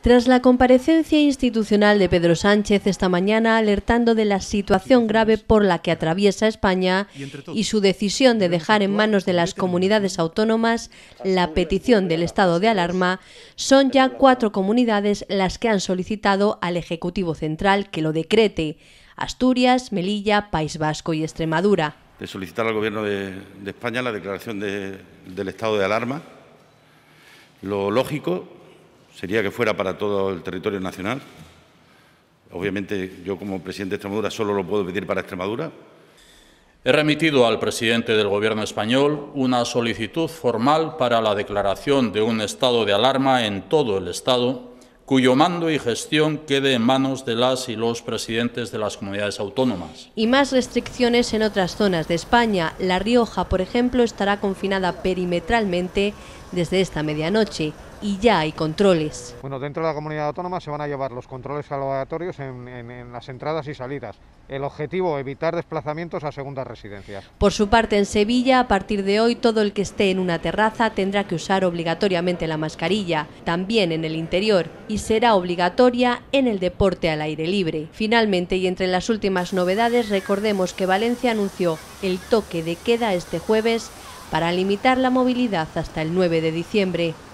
Tras la comparecencia institucional de Pedro Sánchez esta mañana alertando de la situación grave por la que atraviesa España y su decisión de dejar en manos de las comunidades autónomas la petición del estado de alarma, son ya cuatro comunidades las que han solicitado al Ejecutivo Central que lo decrete, Asturias, Melilla, País Vasco y Extremadura. De solicitar al Gobierno de, España la declaración del estado de alarma, lo lógico sería que fuera para todo el territorio nacional. Obviamente yo como presidente de Extremadura solo lo puedo pedir para Extremadura. He remitido al presidente del Gobierno español una solicitud formal para la declaración de un estado de alarma en todo el Estado, cuyo mando y gestión quede en manos de las y los presidentes de las comunidades autónomas. Y más restricciones en otras zonas de España. La Rioja, por ejemplo, estará confinada perimetralmente desde esta medianoche y ya hay controles. Bueno, dentro de la comunidad autónoma se van a llevar los controles a en, en, en las entradas y salidas. El objetivo, evitar desplazamientos a segundas residencias. Por su parte, en Sevilla, a partir de hoy, todo el que esté en una terraza tendrá que usar obligatoriamente la mascarilla, también en el interior, y será obligatoria en el deporte al aire libre. Finalmente, y entre las últimas novedades, recordemos que Valencia anunció el toque de queda este jueves para limitar la movilidad hasta el 9 de diciembre.